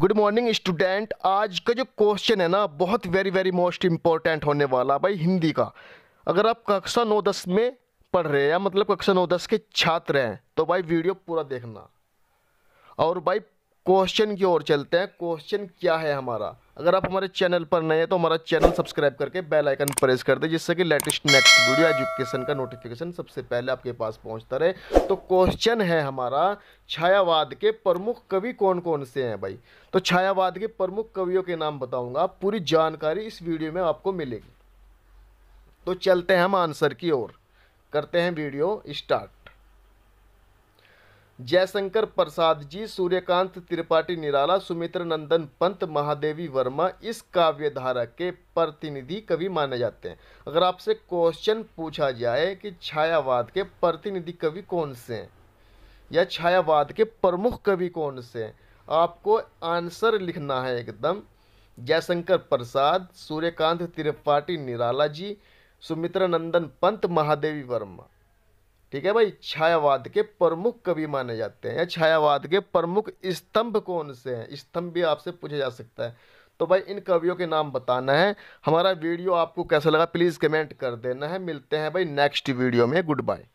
good morning student आज का जो क्वेश्चन है ना बहुत वेरी वेरी मोस्ट इम्पॉर्टेंट होने वाला भाई हिंदी का अगर आप कक्षा नौ दस में पढ़ रहे हैं या मतलब कक्षा नौ दस के छात्र हैं तो भाई वीडियो पूरा देखना और भाई क्वेश्चन की ओर चलते हैं क्वेश्चन क्या है हमारा अगर आप हमारे चैनल पर नए हैं तो हमारा चैनल सब्सक्राइब करके बेल आइकन प्रेस कर दें जिससे कि लेटेस्ट नेक्स्ट वीडियो एजुकेशन का नोटिफिकेशन सबसे पहले आपके पास पहुंचता रहे तो क्वेश्चन है हमारा छायावाद के प्रमुख कवि कौन कौन से हैं भाई तो छायावाद के प्रमुख कवियों के नाम बताऊंगा पूरी जानकारी इस वीडियो में आपको मिलेगी तो चलते हैं हम आंसर की ओर करते हैं video start Jaishankar Prasad ji Suryakant Tripathi Nirala Sumitranandan Pant Mahadevi Verma इस काव्य धारा के प्रतिनिधि कवि माने जाते हैं अगर आपसे क्वेश्चन पूछा जाए कि छायावाद के प्रतिनिधि कवि कौन से हैं या छायावाद के प्रमुख कवि कौन से हैं आपको आंसर लिखना है एकदम जयशंकर प्रसाद सूर्यकांत त्रिपाठी निराला जी सुमित्र नंदन पंत महादेवी वर्मा ठीक है भाई छायावाद के प्रमुख कवि माने जाते हैं या छायावाद के प्रमुख स्तंभ कौन से हैं स्तंभ भी आपसे पूछा जा सकता है तो भाई इन कवियों के नाम बताना है हमारा वीडियो आपको कैसा लगा प्लीज़ कमेंट कर देना है मिलते हैं भाई नेक्स्ट वीडियो में गुड बाय